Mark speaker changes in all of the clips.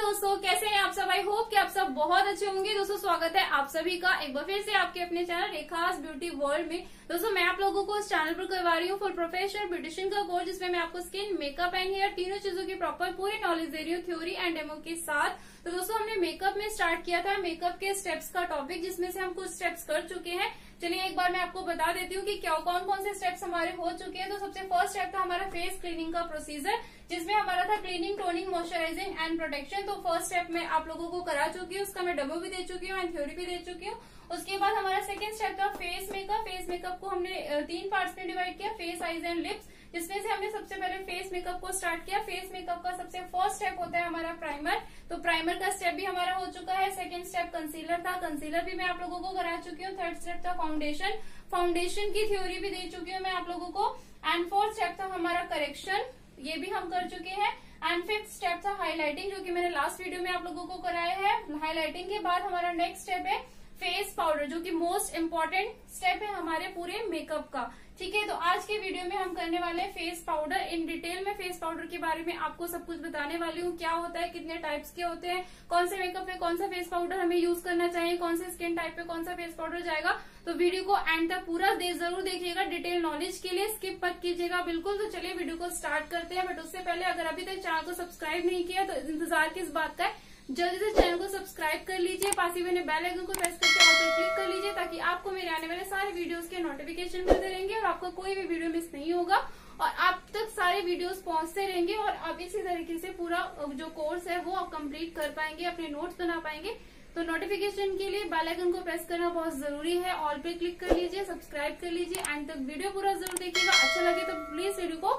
Speaker 1: दोस्तों कैसे हैं आप सब आई होप कि आप सब बहुत अच्छे होंगे दोस्तों स्वागत है आप सभी का एक बार फिर से आपके अपने चैनल रेखास ब्यूटी वर्ल्ड में दोस्तों मैं आप लोगों को इस चैनल पर करवा रही हूँ फुल प्रोफेशनल ब्यूटिशियन का कोर्स जिसमें मैं आपको स्किन मेकअप एंड हेयर तीनों चीजों की प्रॉपर पूरी नॉलेज दे रही हूँ थ्योरी एंड डेमो के साथ तो दोस्तों हमने मेकअप में स्टार्ट किया था मेकअप के स्टेप्स का टॉपिक जिसमें से हम कुछ स्टेप्स कर चुके हैं चलिए एक बार मैं आपको बता देती हूँ कि क्या कौन कौन से स्टेप्स हमारे हो चुके हैं तो सबसे फर्स्ट स्टेप था हमारा फेस क्लीनिंग का प्रोसीजर जिसमें हमारा था cleaning toning moisturising and protection तो फर्स्ट स्टेप मैं आप लोगों को करा चुकी हूँ उसका मैं डबो भी दे चुकी हूँ एंड थ्योरी भी दे चुकी हूँ उसके बाद हमारा सेकेंड स्टेप था फेस मेकअप फेस मेकअप को हमने तीन पार्ट में डिवाइड किया फेस आइज एंड लिप्स जिसमें से हमने सबसे पहले फेस मेकअप को स्टार्ट किया फेस मेकअप का सबसे फर्स्ट स्टेप होता है हमारा प्राइमर तो प्राइमर का स्टेप भी हमारा हो चुका है सेकेंड स्टेप कंसीलर था कंसीलर भी मैं आप लोगों को करा चुकी हूँ थर्ड स्टेप था फाउंडेशन फाउंडेशन की थ्योरी भी दे चुकी हूँ मैं आप लोगों को एंड फोर्थ स्टेप था हमारा करेक्शन ये भी हम कर चुके हैं एंड फिफ्थ स्टेप था हाईलाइटिंग जो कि मैंने लास्ट वीडियो में आप लोगों को कराया है हाईलाइटिंग के बाद हमारा नेक्स्ट स्टेप है फेस पाउडर जो कि मोस्ट इम्पॉर्टेंट स्टेप है हमारे पूरे मेकअप का ठीक है तो आज के वीडियो में हम करने वाले हैं फेस पाउडर इन डिटेल में फेस पाउडर के बारे में आपको सब कुछ बताने वाली हूँ क्या होता है कितने टाइप्स के होते हैं कौन से मेकअप में कौन सा फेस पाउडर हमें यूज करना चाहिए कौन से स्किन टाइप पे कौन सा फेस पाउडर जाएगा तो वीडियो को एंड तक पूरा दे जरूर देखिएगा डिटेल नॉलेज के लिए स्किप मत कीजिएगा बिल्कुल तो चलिए वीडियो को स्टार्ट करते हैं बट उससे पहले अगर अभी तक चैनल को सब्सक्राइब नहीं किया तो इंतजार किस बात का है जल्दी से चैनल को सब्सक्राइब कर लीजिए पास ही मैंने बेल आइकन को प्रेस करके ऑल पर क्लिक कर लीजिए ताकि आपको मेरे आने वाले सारे वीडियोस के नोटिफिकेशन मिलते रहेंगे और आपका कोई भी वीडियो मिस नहीं होगा और आप तक सारे वीडियोस पहुंचते रहेंगे और आप इसी तरीके से पूरा जो कोर्स है वो आप कम्प्लीट कर पाएंगे अपने नोट्स बना पाएंगे तो नोटिफिकेशन के लिए बेल आइकन को प्रेस करना बहुत जरूरी है ऑल पे क्लिक कर लीजिए सब्सक्राइब कर लीजिए एंड तक वीडियो पूरा जरूर देखिएगा अच्छा लगे तो प्लीज वीडियो को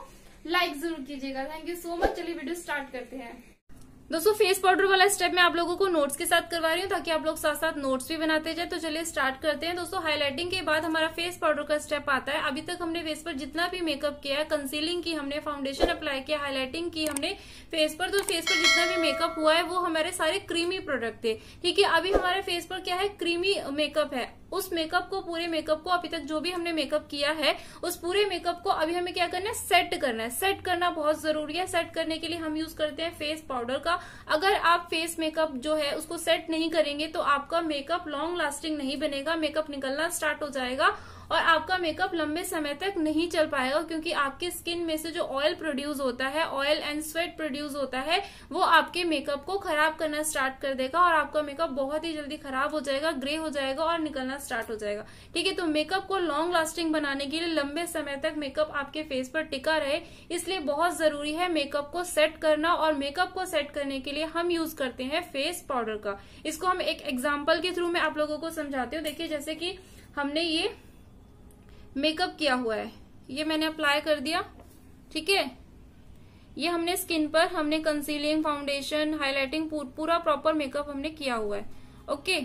Speaker 1: लाइक जरूर कीजिएगा थैंक यू सो मच चलिए वीडियो स्टार्ट करते हैं दोस्तों फेस पाउडर वाला स्टेप मैं आप लोगों को नोट्स के साथ करवा रही हूँ ताकि आप लोग साथ साथ नोट्स भी बनाते जाए तो चलिए स्टार्ट करते हैं दोस्तों हाईलाइटिंग के बाद हमारा फेस पाउडर का स्टेप आता है अभी तक हमने फेस पर जितना भी मेकअप किया है कंसीलिंग की हमने फाउंडेशन अप्लाई किया हाईलाइटिंग की हमने फेस पर तो फेस पर जितना भी मेकअप हुआ है वो हमारे सारे क्रीमी प्रोडक्ट थे ठीक है अभी हमारे फेस पर क्या है क्रीमी मेकअप है उस मेकअप को पूरे मेकअप को अभी तक जो भी हमने मेकअप किया है उस पूरे मेकअप को अभी हमें क्या करना है सेट करना है सेट करना बहुत जरूरी है सेट करने के लिए हम यूज करते हैं फेस पाउडर का अगर आप फेस मेकअप जो है उसको सेट नहीं करेंगे तो आपका मेकअप लॉन्ग लास्टिंग नहीं बनेगा मेकअप निकलना स्टार्ट हो जाएगा और आपका मेकअप लंबे समय तक नहीं चल पाएगा क्योंकि आपके स्किन में से जो ऑयल प्रोड्यूस होता है ऑयल एंड स्वेट प्रोड्यूस होता है वो आपके मेकअप को खराब करना स्टार्ट कर देगा और आपका मेकअप बहुत ही जल्दी खराब हो जाएगा ग्रे हो जाएगा और निकलना स्टार्ट हो जाएगा ठीक है तो मेकअप को लॉन्ग लास्टिंग बनाने के लिए लंबे समय तक मेकअप आपके फेस पर टिका रहे इसलिए बहुत जरूरी है मेकअप को सेट करना और मेकअप को सेट करने के लिए हम यूज करते हैं फेस पाउडर का इसको हम एक एग्जाम्पल के थ्रू में आप लोगों को समझाते हो देखिए जैसे कि हमने ये मेकअप किया हुआ है ये मैंने अप्लाई कर दिया ठीक है ये हमने स्किन पर हमने कंसीलिंग फाउंडेशन हाईलाइटिंग पूरा प्रॉपर मेकअप हमने किया हुआ है ओके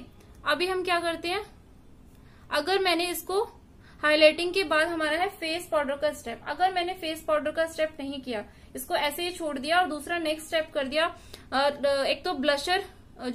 Speaker 1: अभी हम क्या करते हैं अगर मैंने इसको हाईलाइटिंग के बाद हमारा है फेस पाउडर का स्टेप अगर मैंने फेस पाउडर का स्टेप नहीं किया इसको ऐसे ही छोड़ दिया और दूसरा नेक्स्ट स्टेप कर दिया एक तो ब्लशर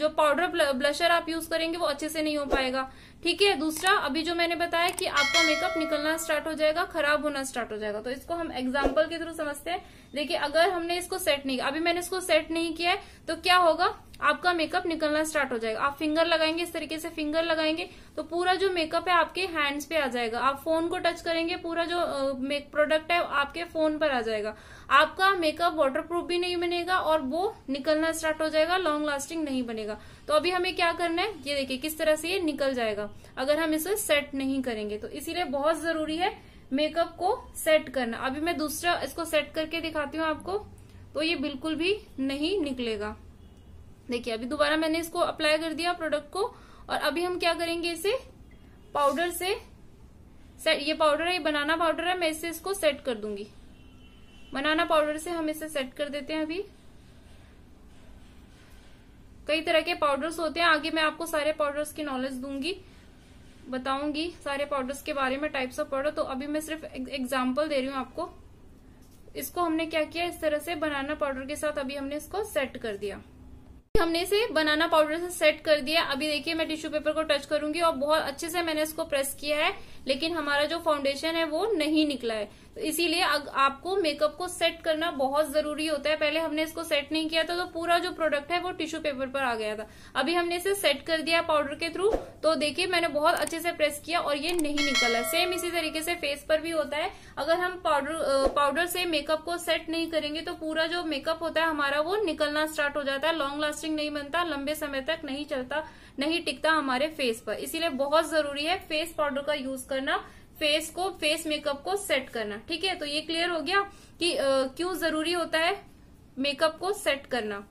Speaker 1: जो पाउडर ब्लशर आप यूज करेंगे वो अच्छे से नहीं हो पाएगा ठीक है दूसरा अभी जो मैंने बताया कि आपका मेकअप निकलना स्टार्ट हो जाएगा खराब होना स्टार्ट हो जाएगा तो इसको हम एग्जाम्पल के थ्रू समझते हैं देखिए अगर हमने इसको सेट नहीं अभी मैंने इसको सेट नहीं किया है तो क्या होगा आपका मेकअप निकलना स्टार्ट हो जाएगा आप फिंगर लगाएंगे इस तरीके से फिंगर लगाएंगे तो पूरा जो मेकअप है आपके हैंड्स पे आ जाएगा आप फोन को टच करेंगे पूरा जो प्रोडक्ट है आपके फोन पर आ जाएगा आपका मेकअप वाटरप्रूफ भी नहीं बनेगा और वो निकलना स्टार्ट हो जाएगा लॉन्ग लास्टिंग नहीं बनेगा तो अभी हमें क्या करना है ये देखिए किस तरह से ये निकल जाएगा जाएगा अगर हम इसे सेट नहीं करेंगे तो इसीलिए बहुत जरूरी है मेकअप को सेट करना अभी मैं दूसरा इसको सेट करके दिखाती हूँ आपको तो ये बिल्कुल भी नहीं निकलेगा देखिए अभी दोबारा मैंने इसको अप्लाई कर दिया प्रोडक्ट को और अभी हम क्या करेंगे इसे पाउडर से सेट ये पाउडर है ये बनाना पाउडर है मैं इसे इसको सेट कर दूंगी बनाना पाउडर से हम इसे सेट कर देते हैं अभी कई तरह के पाउडर्स होते हैं आगे मैं आपको सारे पाउडर्स की नॉलेज दूंगी बताऊंगी सारे पाउडर्स के बारे में टाइप्स ऑफ पाउडर तो अभी मैं सिर्फ एग्जाम्पल दे रही हूँ आपको इसको हमने क्या किया इस तरह से बनाना पाउडर के साथ अभी हमने इसको सेट कर दिया हमने इसे बनाना पाउडर से सेट कर दिया अभी देखिए मैं टिश्यू पेपर को टच करूंगी और बहुत अच्छे से मैंने इसको प्रेस किया है लेकिन हमारा जो फाउंडेशन है वो नहीं निकला है इसीलिए आपको मेकअप को सेट करना बहुत जरूरी होता है पहले हमने इसको सेट नहीं किया था तो पूरा जो प्रोडक्ट है वो टिश्यू पेपर पर आ गया था अभी हमने इसे सेट कर दिया पाउडर के थ्रू तो देखिए मैंने बहुत अच्छे से प्रेस किया और ये नहीं निकला सेम इसी तरीके से फेस पर भी होता है अगर हम पाउडर पाउडर से मेकअप को सेट नहीं करेंगे तो पूरा जो मेकअप होता है हमारा वो निकलना स्टार्ट हो जाता है लॉन्ग लास्टिंग नहीं बनता लंबे समय तक नहीं चलता नहीं टिकता हमारे फेस पर इसीलिए बहुत जरूरी है फेस पाउडर का यूज करना फेस को फेस मेकअप को सेट करना ठीक है तो ये क्लियर हो गया कि क्यों जरूरी होता है मेकअप को सेट करना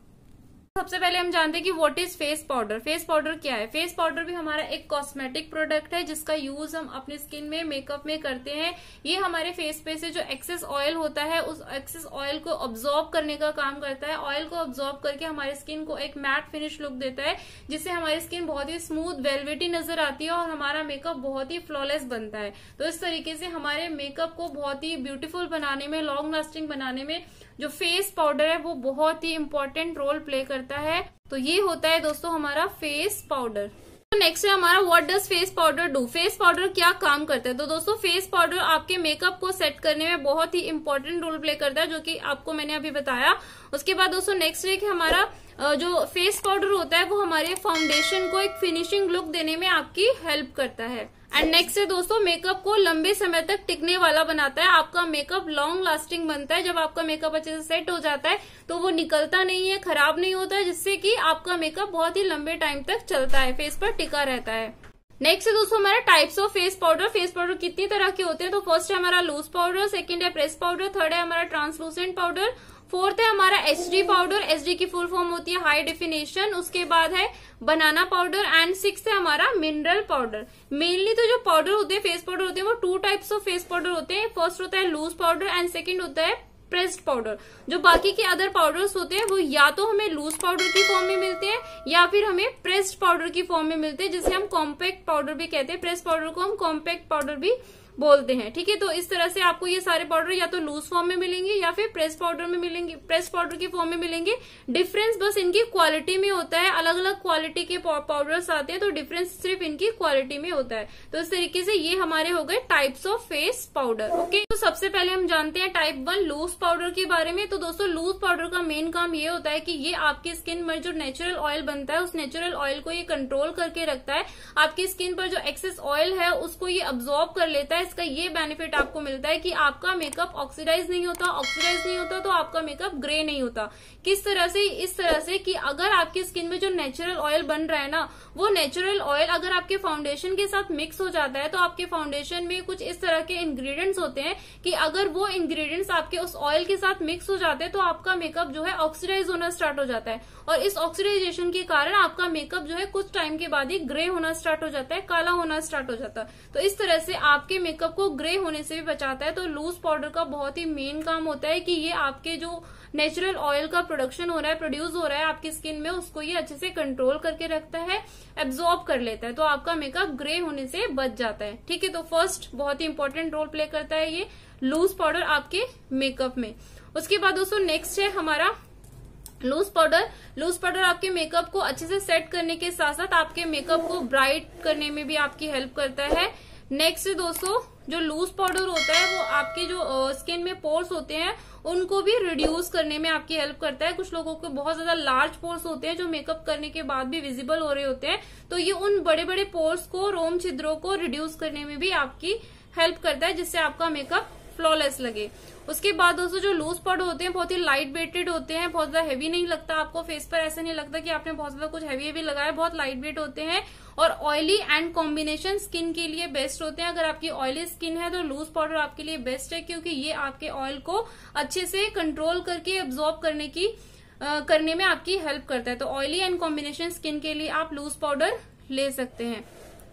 Speaker 1: सबसे पहले हम जानते हैं कि what is face powder face powder क्या है फेस पाउडर भी हमारा एक कॉस्मेटिक प्रोडक्ट है जिसका यूज हम अपने स्किन में मेकअप में करते हैं ये हमारे फेस पे से जो एक्सेस ऑयल होता है उस एक्सेस ऑयल को ऑब्जॉर्ब करने का काम करता है ऑयल को ऑब्जॉर्ब करके हमारे स्किन को एक मैट फिनिश लुक देता है जिससे हमारी स्किन बहुत ही स्मूथ वेलवेटी नजर आती है और हमारा मेकअप बहुत ही फ्लॉलेस बनता है तो इस तरीके से हमारे मेकअप को बहुत ही ब्यूटीफुल बनाने में लॉन्ग लास्टिंग बनाने में जो फेस पाउडर है वो बहुत ही इम्पोर्टेंट रोल प्ले करता है तो ये होता है दोस्तों हमारा फेस पाउडर तो नेक्स्ट है हमारा what does face powder do face powder क्या काम करता है तो दोस्तों फेस पाउडर आपके मेकअप को सेट करने में बहुत ही इंपॉर्टेंट रोल प्ले करता है जो कि आपको मैंने अभी बताया उसके बाद दोस्तों नेक्स्ट है कि हमारा जो फेस पाउडर होता है वो हमारे फाउंडेशन को एक फिनिशिंग लुक देने में आपकी हेल्प करता है एंड नेक्स्ट है दोस्तों मेकअप को लंबे समय तक टिकने वाला बनाता है आपका मेकअप लॉन्ग लास्टिंग बनता है जब आपका मेकअप अच्छे से सेट हो जाता है तो वो निकलता नहीं है खराब नहीं होता है जिससे कि आपका मेकअप बहुत ही लंबे टाइम तक चलता है फेस पर टिका रहता है नेक्स्ट है दोस्तों हमारा types of face powder face powder कितनी तरह के होते हैं तो फर्स्ट है हमारा लूज पाउडर सेकंड है प्रेस पाउडर थर्ड है हमारा ट्रांसलूसेंट पाउडर फोर्थ है हमारा H D powder H D की फुल फॉर्म होती है हाई डेफिनेशन उसके बाद है बनाना पाउडर एंड सिक्स है हमारा मिनरल पाउडर मेनली तो जो पाउडर होते हैं फेस पाउडर होते हैं वो two types of face powder होते हैं फर्स्ट होता है लूज पाउडर एंड सेकेंड होता है प्रेस्ड पाउडर जो बाकी के अदर पाउडर्स होते हैं वो या तो हमें लूज पाउडर की फॉर्म में मिलते हैं या फिर हमें प्रेस्ड पाउडर की फॉर्म में मिलते हैं जिसे हम कॉम्पैक्ट पाउडर भी कहते हैं प्रेस्ड पाउडर को हम कॉम्पैक्ट पाउडर भी बोलते हैं ठीक है तो इस तरह से आपको ये सारे पाउडर या तो लूज फॉर्म में मिलेंगे या फिर प्रेस पाउडर में मिलेंगे प्रेस पाउडर के फॉर्म में मिलेंगे डिफरेंस बस इनकी क्वालिटी में होता है अलग अलग क्वालिटी के पाउडर्स आते हैं तो डिफरेंस सिर्फ इनकी क्वालिटी में होता है तो इस तरीके से ये हमारे हो गए types of face powder okay तो सबसे पहले हम जानते हैं टाइप वन लूज पाउडर के बारे में तो दोस्तों लूज पाउडर का मेन काम ये होता है कि ये आपकी स्किन पर जो नेचुरल ऑयल बनता है उस नेचुरल ऑयल को ये कंट्रोल करके रखता है आपकी स्किन पर जो एक्सेस ऑयल है उसको ये अब्जॉर्ब कर लेता है इसका ये बेनिफिट आपको मिलता है कि आपका मेकअप ऑक्सीडाइज नहीं होता ऑक्सीडाइज नहीं होता तो आपका मेकअप ग्रे नहीं होता किस तरह से इस तरह से कि अगर आपकी स्किन में जो नेचुरल ऑयल बन रहा है ना वो नेचुरल ऑयल अगर आपके फाउंडेशन के साथ मिक्स हो जाता है तो आपके फाउंडेशन में कुछ इस तरह के इंग्रेडिएंट्स होते हैं कि अगर वो इंग्रेडिएंट्स आपके उस ऑयल के साथ मिक्स हो जाते हैं तो आपका मेकअप जो है ऑक्सीडाइज होना स्टार्ट हो जाता है और इस ऑक्सीडाइजेशन के कारण आपका मेकअप जो है कुछ टाइम के बाद ही ग्रे होना स्टार्ट हो जाता है काला होना स्टार्ट हो जाता है तो इस तरह से आपके मेकअप मेकअप को ग्रे होने से भी बचाता है तो लूज पाउडर का बहुत ही मेन काम होता है कि ये आपके जो नेचुरल ऑयल का प्रोडक्शन हो रहा है प्रोड्यूस हो रहा है आपकी स्किन में उसको ये अच्छे से कंट्रोल करके रखता है एब्जॉर्ब कर लेता है तो आपका मेकअप ग्रे होने से बच जाता है ठीक है तो फर्स्ट बहुत ही इंपॉर्टेंट रोल प्ले करता है ये लूज पाउडर आपके मेकअप में उसके बाद दोस्तों नेक्स्ट है हमारा लूज पाउडर लूज पाउडर आपके मेकअप को अच्छे से सेट करने के साथ साथ आपके मेकअप को ब्राइट करने में भी आपकी हेल्प करता है नेक्स्ट दोस्तों जो लूज पाउडर होता है वो आपके जो स्किन में पोर्स होते हैं उनको भी रिड्यूस करने में आपकी हेल्प करता है कुछ लोगों के बहुत ज्यादा लार्ज पोर्स होते हैं जो मेकअप करने के बाद भी विजिबल हो रहे होते हैं तो ये उन बड़े बड़े पोर्स को रोम छिद्रों को रिड्यूस करने में भी आपकी हेल्प करता है जिससे आपका मेकअप फ्लॉलेस लगे उसके बाद दोस्तों जो लूज पाउडर होते हैं बहुत ही लाइट वेटेड होते हैं बहुत ज्यादा हैवी नहीं लगता आपको फेस पर ऐसा नहीं लगता कि आपने बहुत ज्यादा कुछ हैवी हैवी लगाया बहुत लाइट वेट होते हैं और ऑयली एंड कॉम्बिनेशन स्किन के लिए बेस्ट होते हैं अगर आपकी ऑयली स्किन है तो लूज पाउडर आपके लिए बेस्ट है क्योंकि ये आपके ऑयल को अच्छे से कंट्रोल करके एब्जॉर्ब करने की आ, करने में आपकी हेल्प करता है तो ऑयली एंड कॉम्बिनेशन स्किन के लिए आप लूज पाउडर ले सकते हैं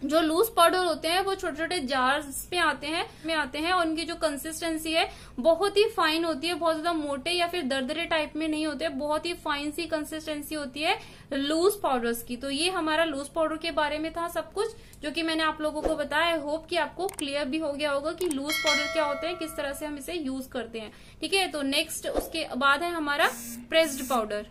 Speaker 1: जो लूज पाउडर होते हैं वो छोटे छोटे जार्स पे आते हैं में आते हैं और उनकी जो कंसिस्टेंसी है बहुत ही फाइन होती है बहुत ज्यादा मोटे या फिर दरदरे टाइप में नहीं होते बहुत ही फाइन सी कंसिस्टेंसी होती है लूज पाउडर्स की तो ये हमारा लूज पाउडर के बारे में था सब कुछ जो कि मैंने आप लोगों को बताया आई होप कि आपको क्लियर भी हो गया होगा कि लूज पाउडर क्या होते हैं किस तरह से हम इसे यूज करते हैं ठीक है तो नेक्स्ट उसके बाद है हमारा प्रेस्ड पाउडर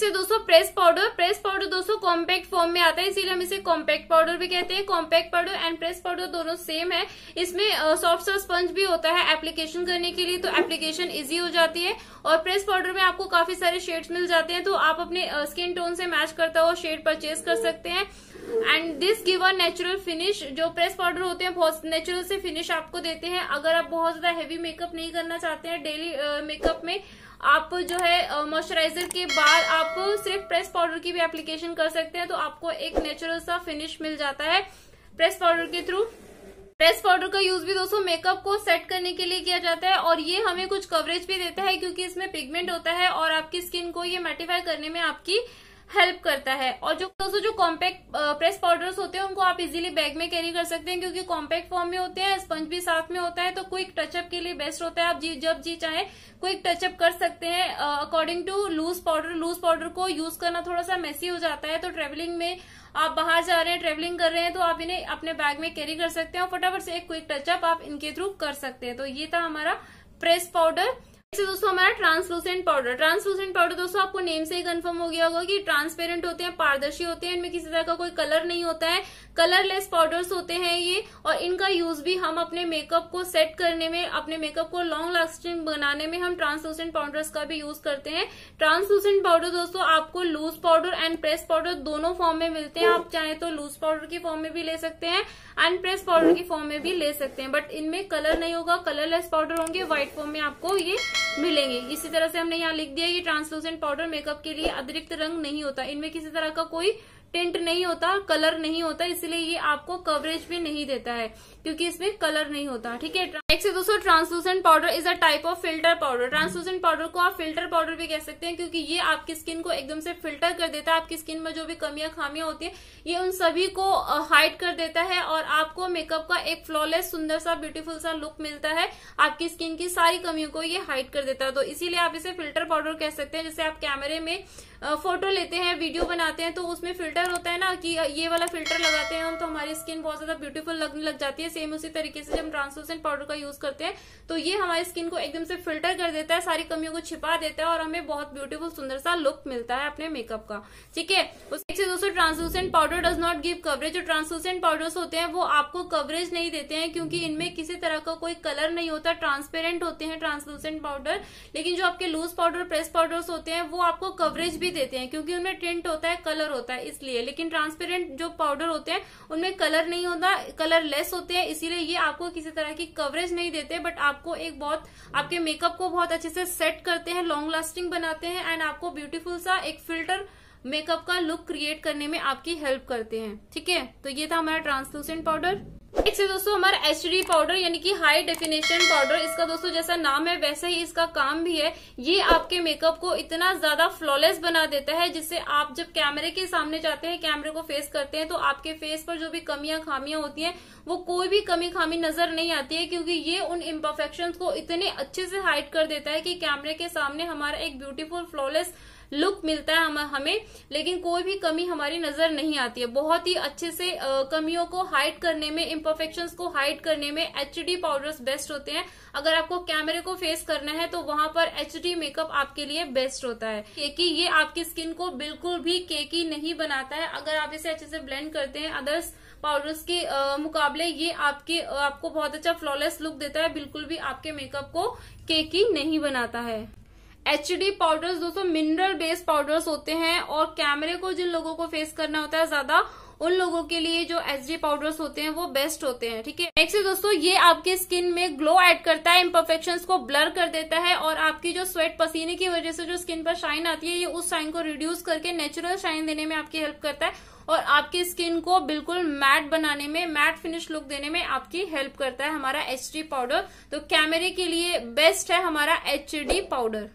Speaker 1: से दोस्तों प्रेस पाउडर प्रेस पाउडर दोस्तों कॉम्पैक्ट फॉर्म में आता है इसीलिए हम इसे कॉम्पैक्ट पाउडर भी कहते हैं compact powder and press powder दोनों सेम है इसमें सॉफ्ट और स्पंज भी होता है एप्लीकेशन करने के लिए तो एप्लीकेशन इजी हो जाती है और प्रेस पाउडर में आपको काफी सारे शेड्स मिल जाते हैं तो आप अपने स्किन टोन से मैच करता हुआ शेड परचेज कर सकते हैं and this give a natural finish जो प्रेस पाउडर होते हैं बहुत नेचुरल से फिनिश आपको देते हैं अगर आप बहुत ज्यादा हैवी मेकअप नहीं करना चाहते हैं डेली मेकअप में आप जो है मॉइस्चराइजर के बाद आप सिर्फ प्रेस पाउडर की भी एप्लीकेशन कर सकते हैं तो आपको एक नेचुरल सा फिनिश मिल जाता है प्रेस पाउडर के थ्रू प्रेस पाउडर का यूज भी दोस्तों मेकअप को सेट करने के लिए किया जाता है और ये हमें कुछ कवरेज भी देता है क्योंकि इसमें पिगमेंट होता है और आपकी स्किन को ये मेटिफाई करने में आपकी हेल्प करता है और जो दोस्तों जो कॉम्पैक्ट प्रेस पाउडर्स होते हैं उनको आप इजीली बैग में कैरी कर सकते हैं क्योंकि कॉम्पैक्ट फॉर्म में होते हैं स्पंज भी साथ में होता है तो क्विक टचअप के लिए बेस्ट होता है आप जी जब जी चाहे क्विक टचअप कर सकते हैं according to loose powder loose powder को यूज करना थोड़ा सा मेसी हो जाता है तो ट्रेवलिंग में आप बाहर जा रहे हैं ट्रेवलिंग कर रहे हैं तो आप इन्हें अपने बैग में कैरी कर सकते हैं और फटाफट से एक क्विक टचअप आप इनके थ्रू कर सकते हैं तो ये था हमारा प्रेस पाउडर से दोस्तों हमारा ट्रांसलूसेंट पाउडर ट्रांसलूसेंट पाउडर दोस्तों आपको नेम से ही कंफर्म हो गया होगा कि ट्रांसपेरेंट होते हैं पारदर्शी होते हैं इनमें किसी तरह का कोई कलर नहीं होता है कलरलेस पाउडर्स होते हैं ये और इनका यूज भी हम अपने मेकअप को सेट करने में अपने मेकअप को लॉन्ग लास्टिंग बनाने में हम ट्रांसलूसेंट पाउडर्स का भी यूज करते हैं ट्रांसलूसेंट पाउडर दोस्तों आपको loose powder and press powder दोनों फॉर्म में मिलते हैं आप चाहे तो लूज पाउडर के फॉर्म में भी ले सकते हैं एंड प्रेस पाउडर के फॉर्म में भी ले सकते हैं बट इनमें कलर नहीं होगा कलरलेस पाउडर होंगे व्हाइट फॉर्म में आपको ये मिलेंगे इसी तरह से हमने यहाँ लिख दिया कि ट्रांसलूसेंट पाउडर मेकअप के लिए अतिरिक्त रंग नहीं होता इनमें किसी तरह का कोई टिंट नहीं होता कलर नहीं होता इसलिए ये आपको कवरेज भी नहीं देता है क्योंकि इसमें कलर नहीं होता ठीक है नेक्स्ट दोस्तों translucent powder is a type of filter powder translucent powder को आप फिल्टर पाउडर भी कह सकते हैं क्योंकि ये आपकी स्किन को एकदम से फिल्टर कर देता है आपकी स्किन में जो भी कमियां खामियां होती है ये उन सभी को हाइड कर देता है और आपको मेकअप का एक फ्लॉलेस सुंदर सा ब्यूटीफुल सा लुक मिलता है आपकी स्किन की सारी कमियों को ये हाइड कर देता है तो इसीलिए आप इसे फिल्टर पाउडर कह सकते हैं जैसे आप कैमरे में फोटो लेते हैं वीडियो बनाते हैं तो उसमें फिल्टर फिल्टर होता है ना कि ये वाला फिल्टर लगाते हैं हम तो हमारी स्किन बहुत ज्यादा ब्यूटीफुल लगने लग जाती है सेम उसी तरीके से हम ट्रांसलूसेंट पाउडर का यूज करते हैं तो ये हमारी स्किन को एकदम से फिल्टर कर देता है सारी कमियों को छिपा देता है और हमें बहुत ब्यूटीफुल सुंदर सा लुक मिलता है अपने मेकअप का ठीक है उससे दोस्तों translucent powder does not give coverage जो ट्रांसलूसेंट पाउडर्स होते हैं वो आपको कवरेज नहीं देते हैं क्योंकि इनमें किसी तरह का कोई कलर नहीं होता ट्रांसपेरेंट होते हैं ट्रांसलूसेंट पाउडर लेकिन जो आपके लूज पाउडर प्रेस पाउडर्स होते हैं वो आपको कवरेज भी देते हैं क्योंकि उनमें टिंट होता है कलर होता है इसलिए इसलिए लेकिन ट्रांसपेरेंट जो पाउडर होते हैं उनमें कलर नहीं होता कलर लेस होते हैं इसीलिए ये आपको किसी तरह की कवरेज नहीं देते बट आपको एक बहुत आपके मेकअप को बहुत अच्छे से सेट करते हैं लॉन्ग लास्टिंग बनाते हैं एंड आपको ब्यूटीफुल सा एक फिल्टर मेकअप का लुक क्रिएट करने में आपकी हेल्प करते हैं ठीक है तो ये था हमारा ट्रांसलूसेंट पाउडर नेक्स्ट है दोस्तों हमारा एच पाउडर यानी कि हाई डेफिनेशन पाउडर इसका दोस्तों जैसा नाम है वैसे ही इसका काम भी है ये आपके मेकअप को इतना ज्यादा फ्लॉलेस बना देता है जिससे आप जब कैमरे के सामने जाते हैं कैमरे को फेस करते हैं तो आपके फेस पर जो भी कमियां खामियां होती हैं वो कोई भी कमी खामी नजर नहीं आती है क्योंकि ये उन इम्परफेक्शन को इतने अच्छे से हाइड कर देता है कि कैमरे के सामने हमारा एक ब्यूटीफुल फ्लॉलेस लुक मिलता है हम, हमें लेकिन कोई भी कमी हमारी नजर नहीं आती है बहुत ही अच्छे से आ, कमियों को हाइड करने में इम्परफेक्शन को हाइड करने में एच डी पाउडर्स बेस्ट होते हैं अगर आपको कैमरे को फेस करना है तो वहां पर एच डी मेकअप आपके लिए बेस्ट होता है क्योंकि ये आपकी स्किन को बिल्कुल भी केकी नहीं बनाता है अगर आप इसे अच्छे से ब्लेंड करते हैं अदर्स पाउडर्स के मुकाबले ये आपके आपको बहुत अच्छा फ्लॉलेस लुक देता है बिल्कुल भी आपके मेकअप को केकी नहीं बनाता है एच डी पाउडर्स दोस्तों मिनरल बेस्ड पाउडर्स होते हैं और कैमरे को जिन लोगों को फेस करना होता है ज्यादा उन लोगों के लिए जो एच डी पाउडर्स होते हैं वो बेस्ट होते हैं ठीक है नेक्स्ट दोस्तों ये आपके स्किन में ग्लो ऐड करता है इम्परफेक्शन को ब्लर कर देता है और आपकी जो स्वेट पसीने की वजह से जो स्किन पर शाइन आती है ये उस शाइन को रिड्यूस करके नेचुरल शाइन देने में आपकी हेल्प करता है और आपकी स्किन को बिल्कुल मैट बनाने में मैट फिनिश लुक देने में आपकी हेल्प करता है हमारा एच पाउडर तो कैमरे के लिए बेस्ट है हमारा एच पाउडर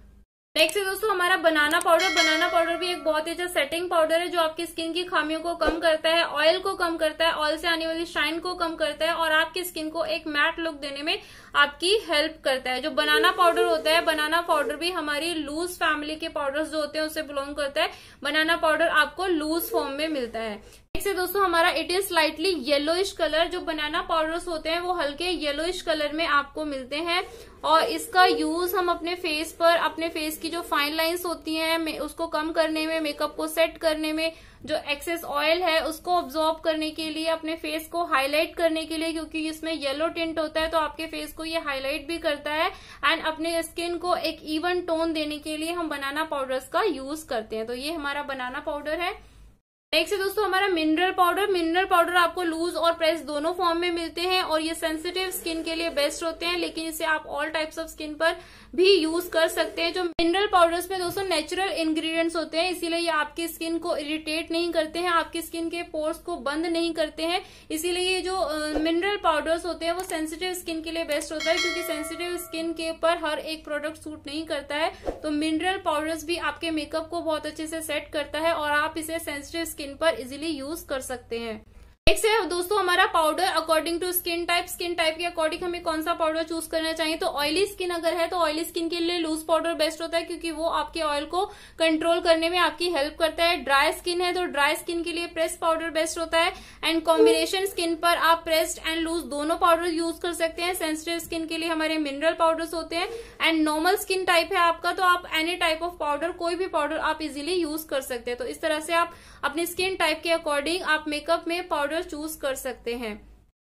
Speaker 1: नेक्स्ट है दोस्तों हमारा बनाना पाउडर बनाना पाउडर भी एक बहुत ही अच्छा सेटिंग पाउडर है जो आपकी स्किन की खामियों को कम करता है ऑयल को कम करता है ऑयल से आने वाली शाइन को कम करता है और आपकी स्किन को एक मैट लुक देने में आपकी हेल्प करता है जो बनाना पाउडर होता है बनाना पाउडर भी हमारी लूज फैमिली के पाउडर्स जो होते हैं उससे बिलोंग करता है बनाना पाउडर आपको लूज फॉर्म में मिलता है से दोस्तों हमारा it is slightly yellowish colour जो बनाना पाउडर्स होते हैं वो हल्के येलोइश कलर में आपको मिलते हैं और इसका यूज हम अपने फेस पर अपने फेस की जो फाइन लाइंस होती हैं उसको कम करने में मेकअप को सेट करने में जो एक्सेस ऑयल है उसको ऑब्जॉर्ब करने के लिए अपने फेस को हाईलाइट करने के लिए क्योंकि इसमें येलो टिंट होता है तो आपके फेस को ये हाईलाइट भी करता है एंड अपने स्किन को एक इवन टोन देने के लिए हम बनाना पाउडर्स का यूज करते हैं तो ये हमारा बनाना पाउडर है नेक्स्ट है दोस्तों हमारा मिनरल पाउडर मिनरल पाउडर आपको लूज और प्रेस दोनों फॉर्म में मिलते हैं और ये सेंसिटिव स्किन के लिए बेस्ट होते हैं लेकिन इसे आप ऑल टाइप्स ऑफ स्किन पर भी यूज कर सकते हैं जो मिनरल पाउडर्स में दोस्तों नेचुरल इंग्रेडिएंट्स होते हैं इसीलिए ये आपकी स्किन को इरिटेट नहीं करते हैं आपकी स्किन के पोर्स को बंद नहीं करते हैं इसीलिए ये जो मिनरल पाउडर्स होते हैं वो सेंसिटिव स्किन के लिए बेस्ट होता है क्योंकि सेंसिटिव स्किन के ऊपर हर एक प्रोडक्ट सूट नहीं करता है तो मिनरल पाउडर्स भी आपके मेकअप को बहुत अच्छे से सेट करता है और आप इसे सेंसिटिव स्किन स्किन पर इजीली यूज कर सकते हैं नेक्स्ट है दोस्तों हमारा powder according to skin type skin type के अकॉर्डिंग हमें कौन सा पाउडर चूज करना चाहिए तो ऑयली स्किन अगर है तो ऑयली स्किन के लिए लूज पाउडर बेस्ट होता है क्योंकि वो आपके ऑयल को कंट्रोल करने में आपकी हेल्प करता है ड्राई स्किन है तो ड्राई स्किन के लिए प्रेस पाउडर बेस्ट होता है एंड कॉम्बिनेशन स्किन पर आप प्रेस्ड एंड लूज दोनों पाउडर यूज कर सकते हैं सेंसिटिव स्किन के लिए हमारे मिनरल पाउडर्स होते हैं एंड नॉर्मल स्किन टाइप है आपका तो आप एनी टाइप ऑफ पाउडर कोई भी पाउडर आप इजिली यूज कर सकते हैं तो इस तरह से आप अपने स्किन टाइप के अकॉर्डिंग आप मेकअप में पाउडर पाउडर चूज कर सकते हैं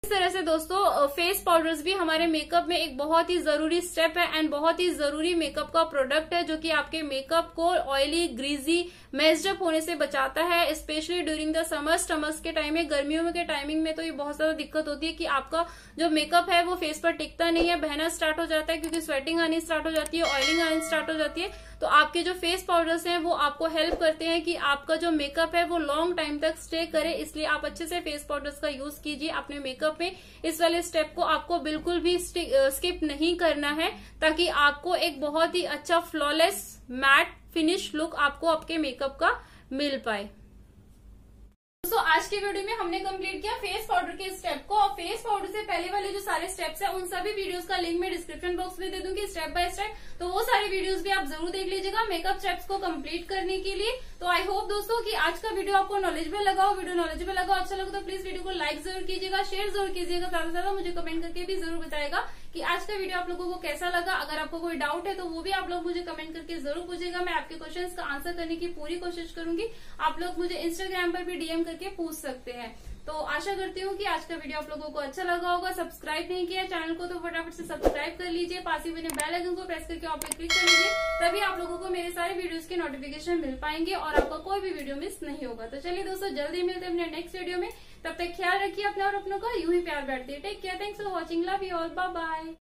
Speaker 1: इस तरह से दोस्तों फेस पाउडर्स भी हमारे मेकअप में एक बहुत ही जरूरी स्टेप है एंड बहुत ही जरूरी मेकअप का प्रोडक्ट है जो कि आपके मेकअप को ऑयली ग्रीजी मेजअप होने से बचाता है specially during the summer summers के टाइम में गर्मियों में के टाइमिंग में तो ये बहुत ज्यादा दिक्कत होती है कि आपका जो मेकअप है वो फेस पर टिकता नहीं है बहना स्टार्ट हो जाता है क्योंकि स्वेटिंग आनी स्टार्ट हो जाती है ऑयलिंग आनी स्टार्ट हो जाती है तो आपके जो फेस पाउडर्स हैं वो आपको हेल्प करते हैं कि आपका जो मेकअप है वो लॉन्ग टाइम तक स्टे करे इसलिए आप अच्छे से फेस पाउडर्स का यूज कीजिए अपने मेकअप में इस वाले स्टेप को आपको बिल्कुल भी स्किप नहीं करना है ताकि आपको एक बहुत ही अच्छा फ्लॉलेस मैट फिनिश लुक आपको आपके मेकअप का मिल पाए दोस्तों आज के वीडियो में हमने कंप्लीट किया फेस पाउडर के स्टेप को और फेस पाउडर से पहले वाले जो सारे स्टेप्स हैं उन सभी वीडियोस का लिंक मैं डिस्क्रिप्शन बॉक्स में दे दूंगी स्टेप बाय स्टेप तो वो सारे वीडियोस भी आप जरूर देख लीजिएगा मेकअप स्टेप्स को कंप्लीट करने के लिए तो आई होप दोस्तों की आज का वीडियो आपको नॉलेजेबल लगाओ वीडियो नॉलेजेबल लगाओ अच्छा लगा तो प्लीज वीडियो को लाइक जरूर कीजिएगा शेयर जरूर कीजिएगा ज्यादा से ज्यादा मुझे कमेंट करके भी जरूर बताएगा कि आज का वीडियो आप लोगों को कैसा लगा अगर आपको कोई डाउट है तो वो भी आप लोग मुझे कमेंट करके जरूर पूछेगा मैं आपके क्वेश्चन का आंसर करने की पूरी कोशिश करूंगी आप लोग मुझे इंस्टाग्राम पर भी डीएम कर करके पूछ सकते हैं तो आशा करती हूँ कि आज का वीडियो आप लोगों को अच्छा लगा होगा सब्सक्राइब नहीं किया चैनल को तो फटाफट से सब्सक्राइब कर लीजिए पास ही बने बेल आइकन को प्रेस करके ऑन पे क्लिक कर लीजिए तभी आप लोगों को मेरे सारे वीडियोस के नोटिफिकेशन मिल पाएंगे और आपका कोई भी वीडियो मिस नहीं होगा तो चलिए दोस्तों जल्दी मिलते हैं अपने नेक्स्ट वीडियो में तब तक ख्याल रखिए अपना और अपनों का यू ही प्यार बैठती है take care thanks for watching love you all bye